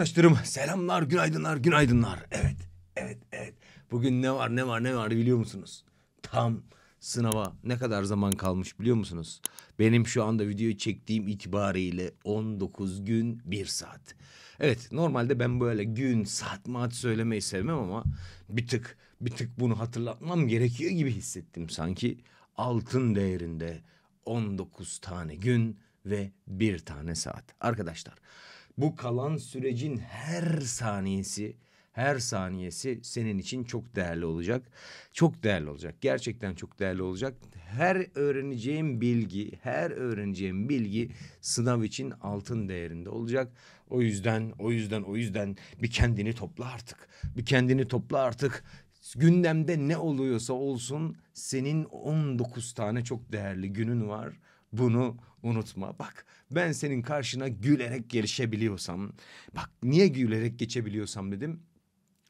arkadaşlarım selamlar, günaydınlar, günaydınlar. Evet, evet, evet. Bugün ne var, ne var, ne var biliyor musunuz? Tam sınava ne kadar zaman kalmış biliyor musunuz? Benim şu anda videoyu çektiğim itibariyle 19 gün 1 saat. Evet normalde ben böyle gün saat maat söylemeyi sevmem ama bir tık bir tık bunu hatırlatmam gerekiyor gibi hissettim sanki. Altın değerinde 19 tane gün ve bir tane saat. Arkadaşlar bu kalan sürecin her saniyesi her saniyesi senin için çok değerli olacak. Çok değerli olacak. Gerçekten çok değerli olacak. Her öğreneceğim bilgi, her öğreneceğim bilgi sınav için altın değerinde olacak. O yüzden, o yüzden, o yüzden bir kendini topla artık. Bir kendini topla artık. Gündemde ne oluyorsa olsun senin 19 tane çok değerli günün var. Bunu unutma. Bak ben senin karşına gülerek gelişebiliyorsam, bak niye gülerek geçebiliyorsam dedim.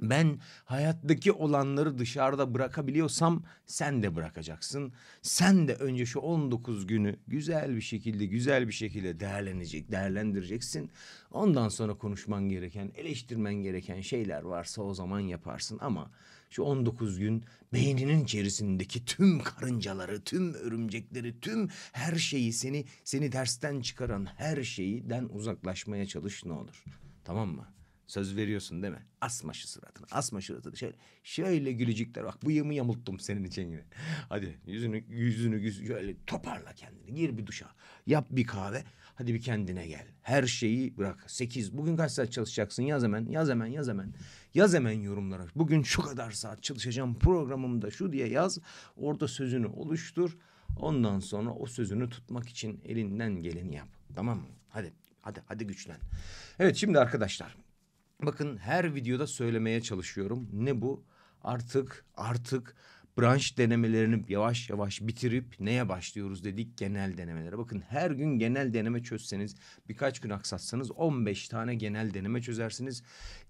Ben hayattaki olanları dışarıda bırakabiliyorsam sen de bırakacaksın. Sen de önce şu 19 günü güzel bir şekilde güzel bir şekilde değerlenecek, değerlendireceksin. Ondan sonra konuşman gereken, eleştirmen gereken şeyler varsa o zaman yaparsın ama şu 19 gün beyninin içerisindeki tüm karıncaları, tüm örümcekleri, tüm her şeyi seni seni dersten çıkaran her şeyden uzaklaşmaya çalış ne olur. Tamam mı? Söz veriyorsun değil mi? Asma şu suratını. Asma şu suratını. Şöyle, şöyle gülücükler. Bak bıyığımı yamulttum senin için gibi. Hadi yüzünü yüzünü yüz, şöyle toparla kendini. Gir bir duşa. Yap bir kahve. Hadi bir kendine gel. Her şeyi bırak. Sekiz. Bugün kaç saat çalışacaksın? Yaz hemen. Yaz hemen. Yaz hemen. Yaz hemen yorumlara. Bugün şu kadar saat çalışacağım programımda şu diye yaz. Orada sözünü oluştur. Ondan sonra o sözünü tutmak için elinden geleni yap. Tamam mı? Hadi. Hadi hadi güçlen. Evet şimdi arkadaşlar Bakın her videoda söylemeye çalışıyorum. Ne bu? Artık artık branş denemelerini yavaş yavaş bitirip neye başlıyoruz dedik genel denemelere. Bakın her gün genel deneme çözseniz birkaç gün aksatsanız 15 tane genel deneme çözersiniz.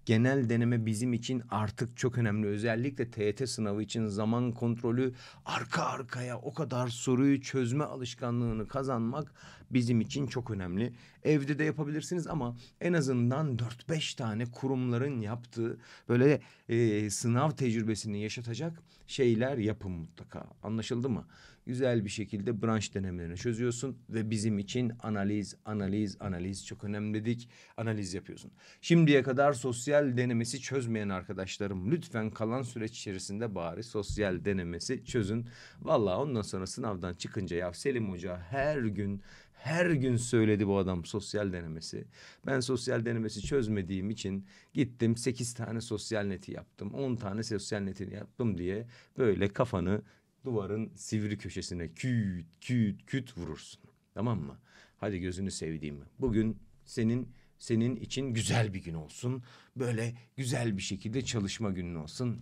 Genel deneme bizim için artık çok önemli. Özellikle TYT sınavı için zaman kontrolü arka arkaya o kadar soruyu çözme alışkanlığını kazanmak bizim için çok önemli. Evde de yapabilirsiniz ama en azından 4-5 tane kurumların yaptığı böyle e, sınav tecrübesini yaşatacak şeyler yapın mutlaka. Anlaşıldı mı? Güzel bir şekilde branş denemelerini çözüyorsun ve bizim için analiz, analiz, analiz çok önemli dedik. Analiz yapıyorsun. Şimdiye kadar sosyal denemesi çözmeyen arkadaşlarım lütfen kalan süreç içerisinde bari sosyal denemesi çözün. Valla ondan sonra sınavdan çıkınca ya Selim Hoca her gün her gün söyledi bu adam sosyal denemesi. Ben sosyal denemesi çözmediğim için gittim sekiz tane sosyal neti yaptım. on tane sosyal neti yaptım diye böyle kafanı duvarın sivri köşesine küt küt küt vurursun. Tamam mı? Hadi gözünü sevdiğim. Bugün senin senin için güzel bir gün olsun. Böyle güzel bir şekilde çalışma günün olsun.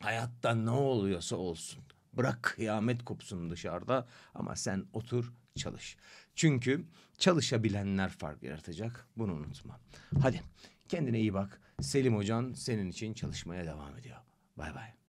Hayatta ne oluyorsa olsun. Bırak kıyamet kopsun dışarıda ama sen otur çalış. Çünkü çalışabilenler fark yaratacak. Bunu unutma. Hadi kendine iyi bak. Selim Hocan senin için çalışmaya devam ediyor. Bay bay.